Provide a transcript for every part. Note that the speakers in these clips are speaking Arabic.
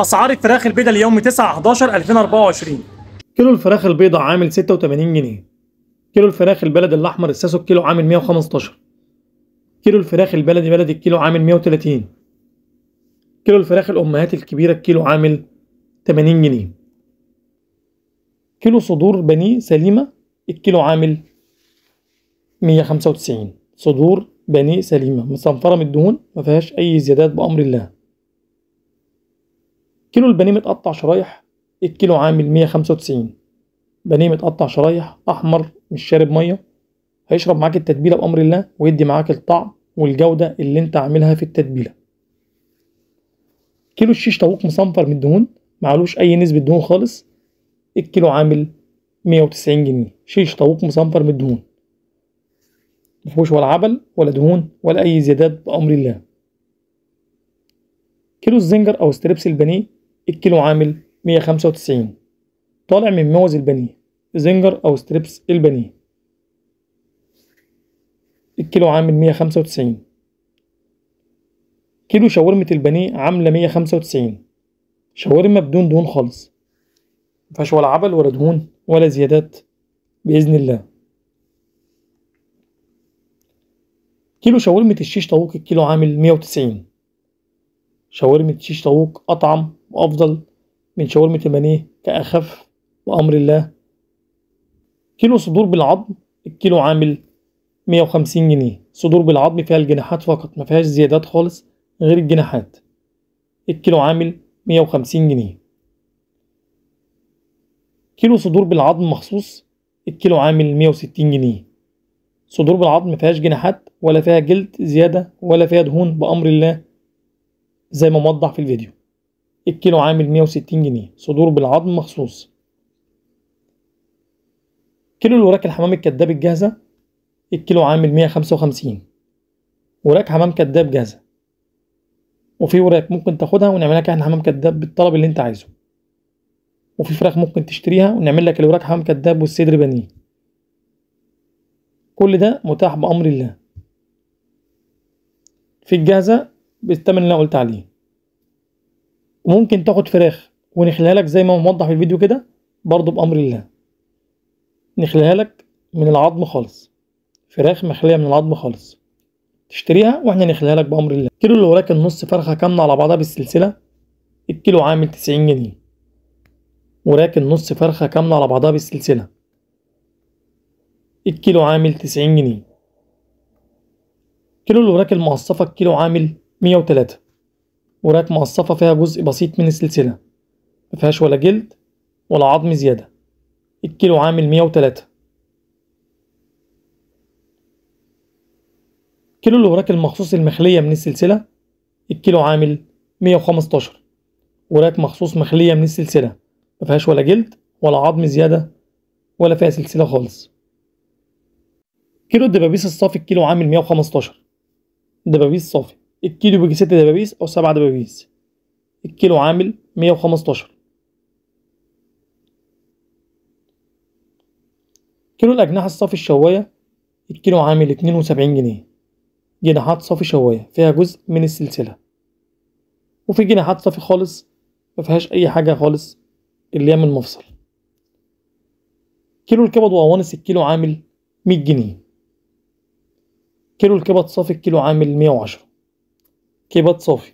اسعار الفراخ البيضاء اليوم 9 11 2024 كيلو الفراخ البيضاء عامل 86 جنيه كيلو الفراخ البلدي الاحمر الساسو الكيلو عامل 115 كيلو الفراخ البلدي بلدي الكيلو عامل 130 كيلو الفراخ الامهات الكبيره الكيلو عامل 80 جنيه كيلو صدور بني سليمه الكيلو عامل 195 صدور بني سليمه مصنفره من الدهون ما فيهاش اي زيادات بامر الله كيلو البانيه متقطع شرايح الكيلو عامل 195 بانيه متقطع شرايح احمر مش شارب ميه هيشرب معاك التتبيله بامر الله ويدي معاك الطعم والجوده اللي انت عاملها في التتبيله كيلو الشيش طاووق مصنفر من الدهون معلوش اي نسبه دهون خالص الكيلو عامل 190 جنيه شيش طاووق مصنفر من الدهون مفهوش ولا عبل ولا دهون ولا اي زيادات بامر الله كيلو الزنجر او ستريبس البانيه الكيلو عامل 195 طالع من موز البنيه زنجر أو ستريبس البنيه الكيلو عامل 195 كيلو شاورمة البنيه عاملة 195 شاورما بدون دهون خالص مفيهاش ولا عبل ولا دهون ولا زيادات بإذن الله كيلو شاورمة الشيش طاووق الكيلو عامل 190 شاورمة شيش طاووق أطعم وأفضل من شاورما تمانيه كأخف وأمر الله كيلو صدور بالعظم الكيلو عامل 150 جنيه صدور بالعظم فيها الجناحات فقط ما فيهاش زيادات خالص غير الجناحات الكيلو عامل 150 جنيه كيلو صدور بالعظم مخصوص الكيلو عامل 160 جنيه صدور بالعظم مفيهاش جناحات ولا فيها جلد زيادة ولا فيها دهون بأمر الله زي ما موضح في الفيديو الكيلو عامل 160 جنيه صدور بالعظم مخصوص كيلو الوراك الحمام الكداب الجاهزة الكيلو عامل 155 وراك حمام كداب جاهزة وفي وراك ممكن تاخدها ونعملها كاحنا يعني احنا حمام كداب بالطلب اللي انت عايزه وفي فراخ ممكن تشتريها ونعمل لك الوراك حمام كداب والصدر بانيه كل ده متاح بأمر الله في الجاهزة بالثمن اللي انا قلت عليه ممكن تاخد فراخ ونخليها لك زي ما موضح في الفيديو كده برضو بأمر الله نخليها لك من العظم خالص فراخ مخلية من العظم خالص تشتريها واحنا نخليها لك بأمر الله الكيلو اللي وراك النص فرخة كاملة على بعضها بالسلسلة الكيلو عامل تسعين جنيه وراك النص فرخة كاملة على بعضها بالسلسلة الكيلو عامل تسعين جنيه كيلو وراك المقصفة الكيلو عامل مية وتلاتة وراك مقصفة فيها جزء بسيط من السلسلة مفيهاش ولا جلد ولا عظم زيادة الكيلو عامل مية وتلاتة كيلو الوراك المخصوص المخلية من السلسلة الكيلو عامل مية وخمستاشر وراك مخصوص مخلية من السلسلة مفيهاش ولا جلد ولا عظم زيادة ولا فيها سلسلة خالص كيلو الدبابيس الصافي الكيلو عامل مية وخمستاشر دبابيس صافي الكيلو بيجي ست دبابيس أو سبع دبابيس الكيلو عامل مية وخمستاشر كيلو الأجنحة الصافي الشواية الكيلو عامل اتنين وسبعين جنيه جناحات صافي شواية فيها جزء من السلسلة وفي جناحات صافي خالص مفيهاش أي حاجة خالص اللي هي من مفصل كيلو الكبد وأوانس الكيلو عامل مية جنيه كيلو الكبد صافي الكيلو عامل مية وعشرة كيبات صافي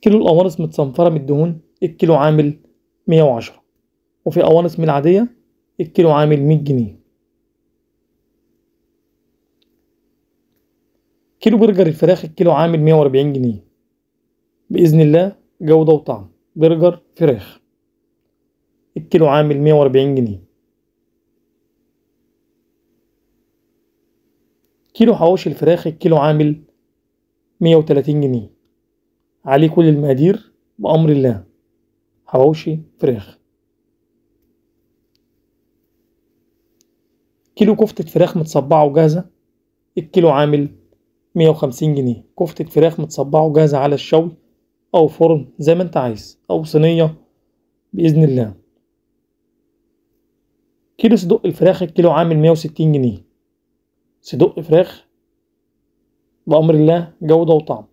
كيلو الأوانس متصنفرة من الدهون الكيلو عامل مية وعشرة وفي أوانس من العادية الكيلو عامل مية جنيه كيلو برجر الفراخ الكيلو عامل مية وأربعين جنيه بإذن الله جودة وطعم برجر فراخ الكيلو عامل مية وأربعين جنيه كيلو حواوشي الفراخ الكيلو عامل 130 جنيه عليه كل المقادير بأمر الله حواوشي فراخ كيلو كفتة فراخ متصبعة وجاهزة الكيلو عامل 150 جنيه كفتة فراخ متصبعة وجاهزة على الشوي أو فرن زي ما أنت عايز أو صينية بإذن الله كيلو صدق الفراخ الكيلو عامل 160 جنيه صدق فراخ بأمر الله جودة وطعم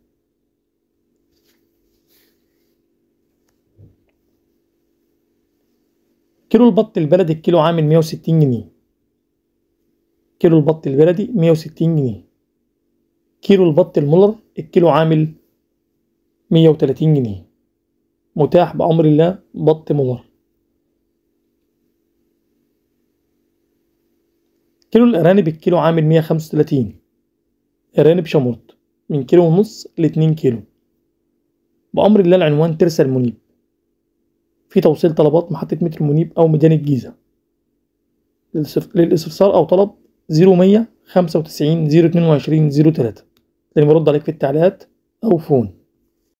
كيلو البط البلدي الكيلو عامل 160 جنيه كيلو البط البلدي 160 جنيه كيلو البط المولر الكيلو عامل 130 جنيه متاح بأمر الله بط مولر كيلو الأرانب الكيلو عامل 135 أرانب شمرط من كيلو ونص لاتنين كيلو بأمر الله العنوان ترسى المنيب في توصيل طلبات محطة متر منيب أو ميدان الجيزة للاستفسار أو طلب 0100 95 022 03 لأني برد عليك في التعليقات أو فون